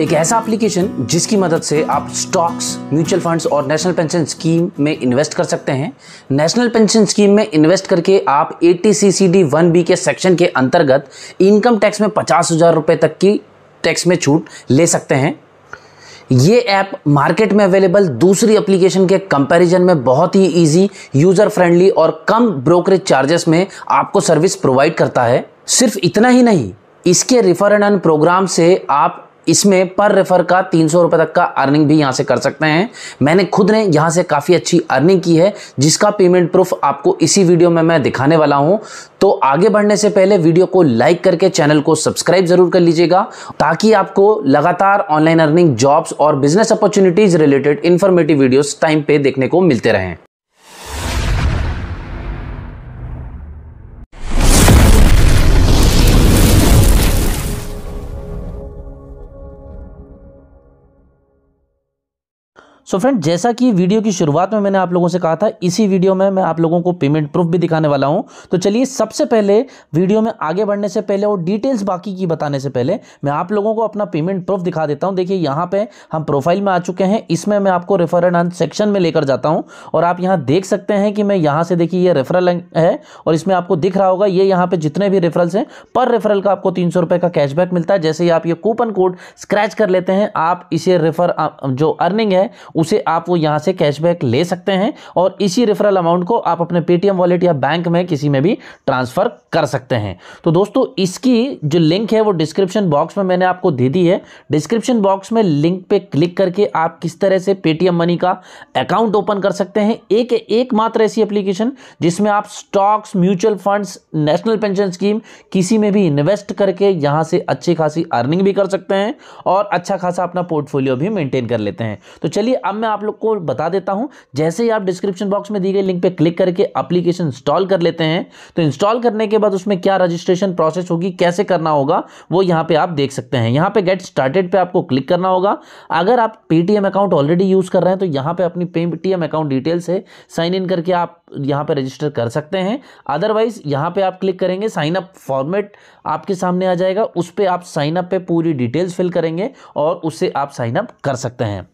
एक ऐसा एप्लीकेशन जिसकी मदद से आप स्टॉक्स म्यूचुअल फंड्स और नेशनल पेंशन स्कीम में इन्वेस्ट कर सकते हैं नेशनल पेंशन स्कीम में इन्वेस्ट करके आप eighty C C D one B के सेक्शन के अंतर्गत इनकम टैक्स में पचास हज़ार रुपये तक की टैक्स में छूट ले सकते हैं ये ऐप मार्केट में अवेलेबल दूसरी एप्लीकेशन के कंपैरिजन में बहुत ही इजी, यूज़र फ्रेंडली और कम ब्रोकरेज चार्जेस में आपको सर्विस प्रोवाइड करता है सिर्फ इतना ही नहीं इसके रिफर एंड प्रोग्राम से आप इसमें पर रेफर का तीन सौ रुपये तक का अर्निंग भी यहाँ से कर सकते हैं मैंने खुद ने यहाँ से काफ़ी अच्छी अर्निंग की है जिसका पेमेंट प्रूफ आपको इसी वीडियो में मैं दिखाने वाला हूँ तो आगे बढ़ने से पहले वीडियो को लाइक करके चैनल को सब्सक्राइब जरूर कर लीजिएगा ताकि आपको लगातार ऑनलाइन अर्निंग जॉब्स और business opportunities related informative videos time पे देखने को मिलते रहें सो फ्रेंड जैसा कि वीडियो की शुरुआत में मैंने आप लोगों से कहा था इसी वीडियो में मैं आप लोगों को पेमेंट प्रूफ भी दिखाने वाला हूं तो चलिए सबसे पहले वीडियो में आगे बढ़ने से पहले और डिटेल्स बाकी की बताने से पहले मैं आप लोगों को अपना पेमेंट प्रूफ दिखा देता हूं देखिए यहां पे हम प्रोफाइल में आ चुके हैं इसमें मैं आपको रेफर एंड सेक्शन में लेकर जाता हूँ और आप यहाँ देख सकते हैं कि मैं यहाँ से देखिए ये रेफरल है और इसमें आपको दिख रहा होगा ये यहाँ पर जितने भी रेफरल्स हैं पर रेफरल का आपको तीन का कैशबैक मिलता है जैसे ही आप ये कूपन कोड स्क्रैच कर लेते हैं आप इसे रेफर जो अर्निंग है उसे आप वो यहाँ से कैशबैक ले सकते हैं और इसी रेफरल अमाउंट को आप अपने पेटीएम वॉलेट या बैंक में किसी में भी ट्रांसफ़र कर सकते हैं तो दोस्तों इसकी जो लिंक है वो डिस्क्रिप्शन बॉक्स में मैंने आपको दे दी है डिस्क्रिप्शन बॉक्स में लिंक पे क्लिक करके आप किस तरह से पेटीएम मनी का अकाउंट ओपन कर सकते हैं एक एकमात्र ऐसी एप्लीकेशन जिसमें आप stocks mutual funds national pension scheme किसी में भी इन्वेस्ट करके यहां से अच्छी खासी अर्निंग भी कर सकते हैं और अच्छा खासा अपना पोर्टफोलियो भी मेंटेन कर लेते हैं तो चलिए अब मैं आप लोग को बता देता हूँ जैसे ही आप डिस्क्रिप्शन बॉक्स में दी गई लिंक पर क्लिक करके एप्लीकेशन इंस्टॉल कर लेते हैं तो इंस्टॉल करने के बाद उसमें क्या रजिस्ट्रेशन प्रोसेस होगी कैसे करना होगा वो यहाँ पर आप देख सकते हैं यहाँ पर गेट स्टार्टेड पर आपको क्लिक करना होगा अगर आप पेटीएम अकाउंट ऑलरेडी यूज़ कर रहे हैं तो यहाँ पर अपनी पेटीएम अकाउंट डिटेल्स है साइन इन करके आप यहाँ पर रजिस्टर कर सकते हैं अदरवाइज यहाँ पर आप क्लिक करेंगे साइन अप फॉर्मेट आपके सामने आ जाएगा उस पर आप साइन अप पे पूरी डिटेल्स फिल करेंगे और उससे आप साइन अप कर सकते हैं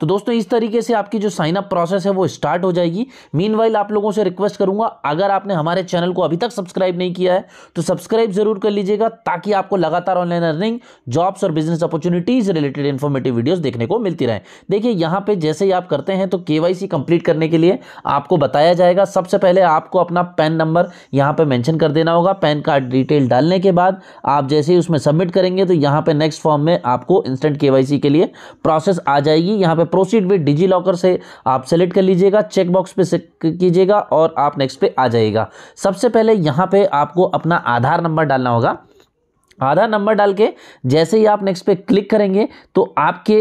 तो दोस्तों इस तरीके से आपकी जो साइनअप प्रोसेस है वो स्टार्ट हो जाएगी मीन आप लोगों से रिक्वेस्ट करूंगा अगर आपने हमारे चैनल को अभी तक सब्सक्राइब नहीं किया है तो सब्सक्राइब जरूर कर लीजिएगा ताकि आपको लगातार ऑनलाइन अर्निंग जॉब्स और business opportunities related informative video देखने को मिलती रहे देखिए यहाँ पर जैसे ही आप करते हैं तो केवाईसी कंप्लीट करने के लिए आपको बताया जाएगा सबसे पहले आपको अपना पैन नंबर यहाँ पर मैंशन कर देना होगा पैन कार्ड डिटेल डालने के बाद आप जैसे ही उसमें सबमिट करेंगे तो यहाँ पर नेक्स्ट फॉर्म में आपको इंस्टेंट केवाईसी के लिए प्रोसेस आ जाएगी जाएगी यहाँ पे प्रोसीड विद डिजी लॉकर से आप सेलेक्ट कर लीजिएगा चेकबॉक्स पे कीजिएगा और आप नेक्स्ट पे आ जाएगा सबसे पहले यहाँ पे आपको अपना आधार नंबर डालना होगा आधार नंबर डाल के जैसे ही आप नेक्स्ट पे क्लिक करेंगे तो आपके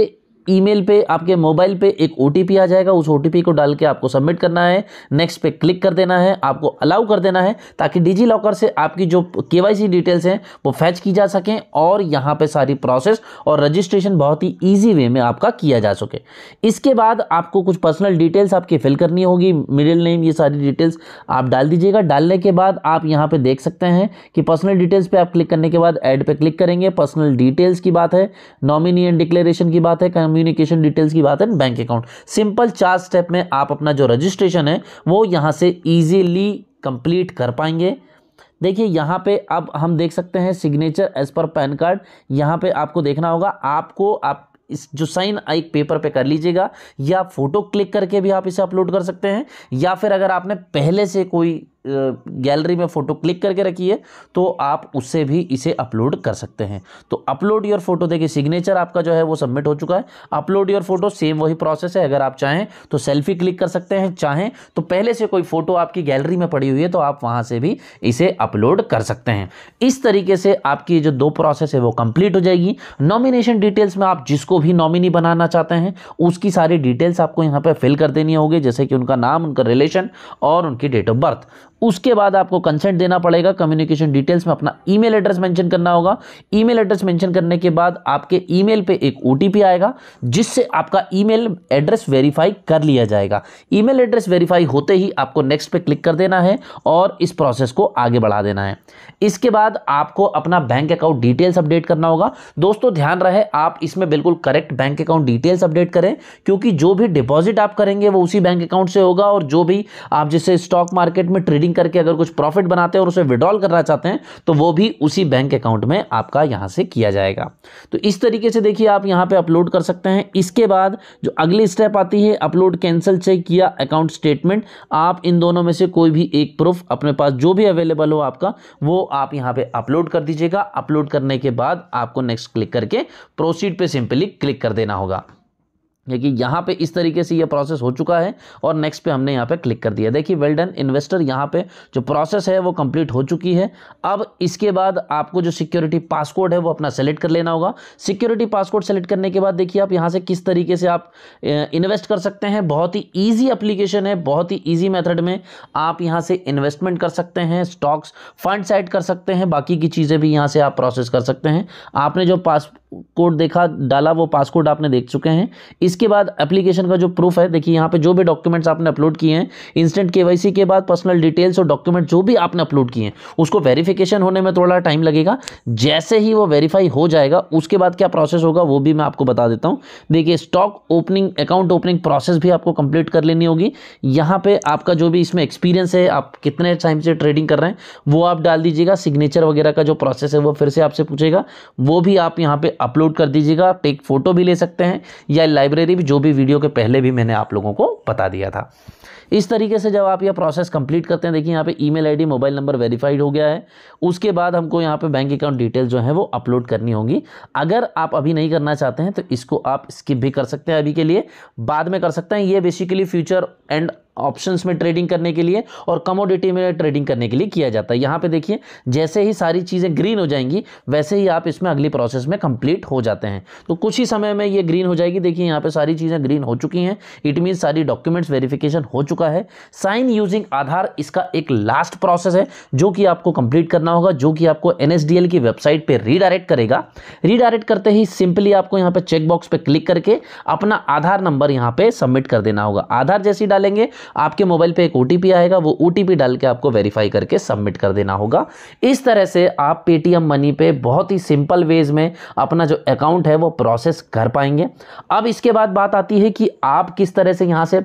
ईमेल पे आपके मोबाइल पे एक ओ आ जाएगा उस ओ को डाल के आपको सबमिट करना है नेक्स्ट पे क्लिक कर देना है आपको अलाउ कर देना है ताकि डिजी लॉकर से आपकी जो के डिटेल्स हैं वो फैच की जा सकें और यहाँ पर सारी प्रोसेस और रजिस्ट्रेशन बहुत ही ईजी वे में आपका किया जा सके इसके बाद आपको कुछ पर्सनल डिटेल्स आपकी फिल करनी होगी मिडिल नेम ये सारी डिटेल्स आप डाल दीजिएगा डालने के बाद आप यहाँ पे देख सकते हैं कि पर्सनल डिटेल्स पे आप क्लिक करने के बाद ऐड पे क्लिक करेंगे पर्सनल डिटेल्स की बात है नॉमिनी एंड डिक्लेरेशन की बात है कम्युनिकेशन डिटेल्स की बात है बैंक अकाउंट सिंपल चार स्टेप में आप अपना जो रजिस्ट्रेशन है वो यहाँ से ईजीली कंप्लीट कर पाएंगे देखिए यहाँ पे अब हम देख सकते हैं signature as per PAN card यहाँ पे आपको देखना होगा आपको आप इस जो साइन एक पेपर पे कर लीजिएगा या फोटो क्लिक करके भी आप इसे अपलोड कर सकते हैं या फिर अगर आपने पहले से कोई गैलरी में फ़ोटो क्लिक करके रखी है तो आप उससे भी इसे अपलोड कर सकते हैं तो अपलोड योर फोटो देखिए सिग्नेचर आपका जो है वो सबमिट हो चुका है अपलोड योर फोटो सेम वही प्रोसेस है अगर आप चाहें तो सेल्फी क्लिक कर सकते हैं चाहें तो पहले से कोई फ़ोटो आपकी गैलरी में पड़ी हुई है तो आप वहाँ से भी इसे अपलोड कर सकते हैं इस तरीके से आपकी जो दो प्रोसेस है वो कंप्लीट हो जाएगी नॉमिनेशन डिटेल्स में आप जिसको भी नॉमिनी बनाना चाहते हैं उसकी सारी डिटेल्स आपको यहाँ पर फिल कर देनी होगी जैसे कि उनका नाम उनका रिलेशन और उनकी डेट ऑफ बर्थ उसके बाद आपको कंसेंट देना पड़ेगा कम्युनिकेशन डिटेल्स में अपना ईमेल एड्रेस मेंशन करना होगा ईमेल एड्रेस मेंशन करने के बाद आपके ईमेल पे एक ओटीपी आएगा जिससे आपका ईमेल एड्रेस वेरीफाई कर लिया जाएगा ईमेल एड्रेस वेरीफाई होते ही आपको नेक्स्ट पे क्लिक कर देना है और इस प्रोसेस को आगे बढ़ा देना है इसके बाद आपको अपना बैंक अकाउंट डिटेल्स अपडेट करना होगा दोस्तों ध्यान रहे आप इसमें बिल्कुल correct bank account details update करें क्योंकि जो भी डिपॉजिट आप करेंगे वो उसी बैंक अकाउंट से होगा और जो भी आप जैसे स्टॉक मार्केट में ट्रेडिंग ट्रेडिंग करके अगर कुछ प्रॉफिट बनाते हैं और उसे विड्रॉल करना चाहते हैं तो वो भी उसी बैंक अकाउंट में आपका यहाँ से किया जाएगा तो इस तरीके से देखिए आप यहाँ पर अपलोड कर सकते हैं इसके बाद जो अगली स्टेप आती है अपलोड कैंसिल चेक या अकाउंट स्टेटमेंट आप इन दोनों में से कोई भी एक प्रूफ अपने पास जो भी अवेलेबल हो आपका वो आप यहाँ पर अपलोड कर दीजिएगा अपलोड करने के बाद आपको नेक्स्ट क्लिक करके प्रोसीड पे सिंपली क्लिक कर देना होगा देखिए यहाँ पे इस तरीके से ये प्रोसेस हो चुका है और नेक्स्ट पे हमने यहाँ पे क्लिक कर दिया देखिए वेल डन इन्वेस्टर यहाँ पे जो प्रोसेस है वो कंप्लीट हो चुकी है अब इसके बाद आपको जो सिक्योरिटी पासकोड है वो अपना सेलेक्ट कर लेना होगा सिक्योरिटी पासकोड सेलेक्ट करने के बाद देखिए आप यहाँ से किस तरीके से आप इन्वेस्ट कर सकते हैं बहुत ही ईजी अप्लीकेशन है बहुत ही ईजी मैथड में आप यहाँ से इन्वेस्टमेंट कर सकते हैं स्टॉक्स फंड सेट कर सकते हैं बाकी की चीज़ें भी यहाँ से आप प्रोसेस कर सकते हैं आपने जो पास कोड देखा डाला वो पासकोड आपने देख चुके हैं इस इसके बाद एप्लीकेशन का जो प्रूफ है देखिए यहाँ पे जो भी डॉक्यूमेंट्स आपने अपलोड किए हैं इंस्टेंट केवाईसी के बाद पर्सनल डिटेल्स और डॉक्यूमेंट जो भी आपने अपलोड किए हैं उसको वेरीफिकेशन होने में थोड़ा टाइम लगेगा जैसे ही वो वेरीफाई हो जाएगा उसके बाद क्या प्रोसेस होगा वो भी मैं आपको बता देता हूँ देखिए stock opening account opening process भी आपको कंप्लीट कर लेनी होगी यहाँ पर आपका जो भी इसमें एक्सपीरियंस है आप कितने टाइम से ट्रेडिंग कर रहे हैं वो आप डाल दीजिएगा सिग्नेचर वगैरह का जो प्रोसेस है वो फिर से आपसे पूछेगा वो भी आप यहाँ पर अपलोड कर दीजिएगा टेक एक फ़ोटो भी ले सकते हैं या लाइब्रेरी करीब जो भी वीडियो के पहले भी मैंने आप लोगों को बता दिया था इस तरीके से जब आप यह प्रोसेस कंप्लीट करते हैं देखिए यहाँ पे email ID mobile number verified हो गया है उसके बाद हमको यहाँ पे बैंक अकाउंट डिटेल जो है वो अपलोड करनी होगी अगर आप अभी नहीं करना चाहते हैं तो इसको आप स्किप भी कर सकते हैं अभी के लिए बाद में कर सकते हैं ये बेसिकली फ्यूचर एंड ऑप्शंस में ट्रेडिंग करने के लिए और कमोडिटी में ट्रेडिंग करने के लिए किया जाता है यहाँ पे देखिए जैसे ही सारी चीज़ें ग्रीन हो जाएंगी वैसे ही आप इसमें अगली प्रोसेस में कंप्लीट हो जाते हैं तो कुछ ही समय में ये ग्रीन हो जाएगी देखिए यहाँ पे सारी चीज़ें ग्रीन हो चुकी हैं इट मीन सारी डॉक्यूमेंट्स वेरिफिकेशन हो चुका है साइन यूजिंग आधार इसका एक लास्ट प्रोसेस है जो कि आपको कंप्लीट करना होगा जो कि आपको एन की वेबसाइट पर रीडायरेक्ट करेगा रीडायरेक्ट करते ही सिंपली आपको यहाँ पर चेकबॉक्स पर क्लिक करके अपना आधार नंबर यहाँ पर सबमिट कर देना होगा आधार जैसे डालेंगे आपके मोबाइल पे एक ओ आएगा वो ओ डाल के आपको वेरीफाई करके सबमिट कर देना होगा इस तरह से आप पेटीएम मनी पे बहुत ही सिंपल वेज में अपना जो अकाउंट है वो प्रोसेस कर पाएंगे अब इसके बाद बात आती है कि आप किस तरह से यहाँ से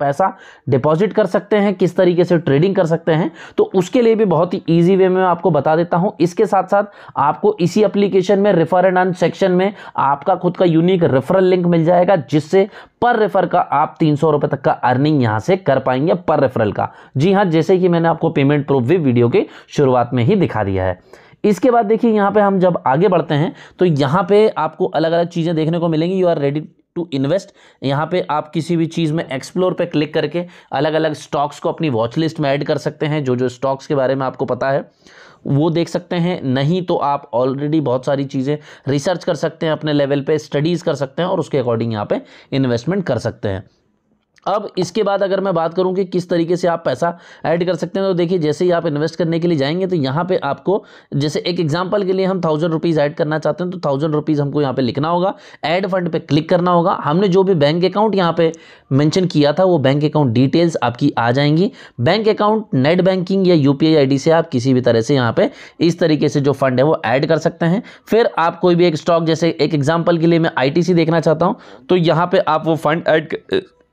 पैसा डिपॉजिट कर सकते हैं किस तरीके से ट्रेडिंग कर सकते हैं तो उसके लिए भी बहुत ही ईजी वे में आपको बता देता हूं इसके साथ साथ आपको इसी एप्लीकेशन में रेफर एंड अर्न सेक्शन में आपका खुद का यूनिक रेफरल लिंक मिल जाएगा जिससे पर रेफर का आप तीन सौ तक का अर्निंग यहाँ से कर पाएंगे पर रेफरल का जी हाँ जैसे कि मैंने आपको पेमेंट प्रूफ भी वीडियो के शुरुआत में ही दिखा दिया है इसके बाद देखिए यहाँ पे हम जब आगे बढ़ते हैं तो यहाँ पे आपको अलग अलग चीज़ें देखने को मिलेंगी you are ready to invest यहाँ पे आप किसी भी चीज़ में एक्सप्लोर पे क्लिक करके अलग अलग स्टॉक्स को अपनी वॉच लिस्ट में ऐड कर सकते हैं जो जो स्टॉक्स के बारे में आपको पता है वो देख सकते हैं नहीं तो आप ऑलरेडी बहुत सारी चीज़ें रिसर्च कर सकते हैं अपने लेवल पे स्टडीज़ कर सकते हैं और उसके अकॉर्डिंग यहाँ पे इन्वेस्टमेंट कर सकते हैं अब इसके बाद अगर मैं बात करूं कि किस तरीके से आप पैसा ऐड कर सकते हैं तो देखिए जैसे ही आप इन्वेस्ट करने के लिए जाएंगे तो यहाँ पे आपको जैसे एक एग्जांपल के लिए हम थाउजेंड रुपीज़ ऐड करना चाहते हैं तो थाउजेंड रुपीज़ हमको यहाँ पे लिखना होगा ऐड फंड पे क्लिक करना होगा हमने जो भी बैंक अकाउंट यहाँ पे मैंशन किया था वो बैंक अकाउंट डिटेल्स आपकी आ जाएंगी बैंक अकाउंट नेट बैंकिंग या यू पी से आप किसी भी तरह से यहाँ पर इस तरीके से जो फंड है वो ऐड कर सकते हैं फिर आप कोई भी एक स्टॉक जैसे एक एग्जाम्पल के लिए मैं आई देखना चाहता हूँ तो यहाँ पर आप वो फंड ऐड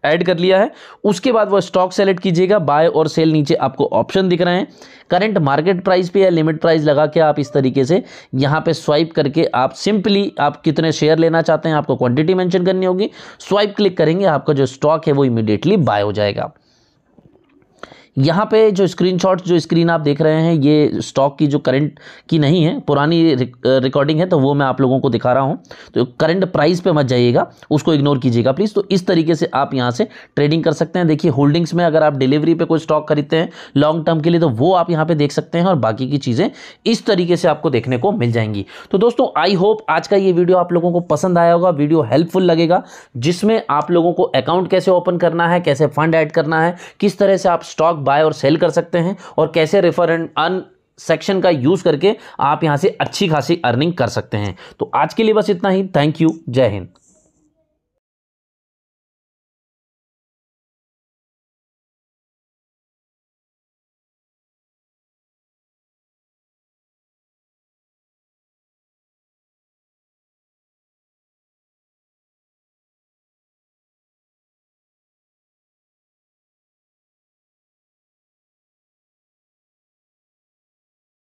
ऐड कर लिया है उसके बाद वो स्टॉक सेलेक्ट कीजिएगा बाय और सेल नीचे आपको ऑप्शन दिख रहे हैं करंट मार्केट प्राइस पे या लिमिट प्राइस लगा के आप इस तरीके से यहाँ पे स्वाइप करके आप सिंपली आप कितने शेयर लेना चाहते हैं आपको क्वांटिटी मेंशन करनी होगी स्वाइप क्लिक करेंगे आपका जो स्टॉक है वो इमीडिएटली बाय हो जाएगा यहाँ पे जो स्क्रीनशॉट जो स्क्रीन आप देख रहे हैं ये स्टॉक की जो करंट की नहीं है पुरानी रिकॉर्डिंग है तो वो मैं आप लोगों को दिखा रहा हूँ तो करंट प्राइस पे मत जाइएगा उसको इग्नोर कीजिएगा प्लीज़ तो इस तरीके से आप यहाँ से ट्रेडिंग कर सकते हैं देखिए होल्डिंग्स में अगर आप डिलीवरी पर कोई स्टॉक खरीदते हैं लॉन्ग टर्म के लिए तो वो आप यहाँ पर देख सकते हैं और बाकी की चीज़ें इस तरीके से आपको देखने को मिल जाएंगी तो दोस्तों आई होप आज का ये वीडियो आप लोगों को पसंद आया होगा वीडियो हेल्पफुल लगेगा जिसमें आप लोगों को अकाउंट कैसे ओपन करना है कैसे फंड ऐड करना है किस तरह से आप स्टॉक बाय और सेल कर सकते हैं और कैसे रेफर एंड अन सेक्शन का यूज़ करके आप यहाँ से अच्छी खासी अर्निंग कर सकते हैं तो आज के लिए बस इतना ही थैंक यू जय हिंद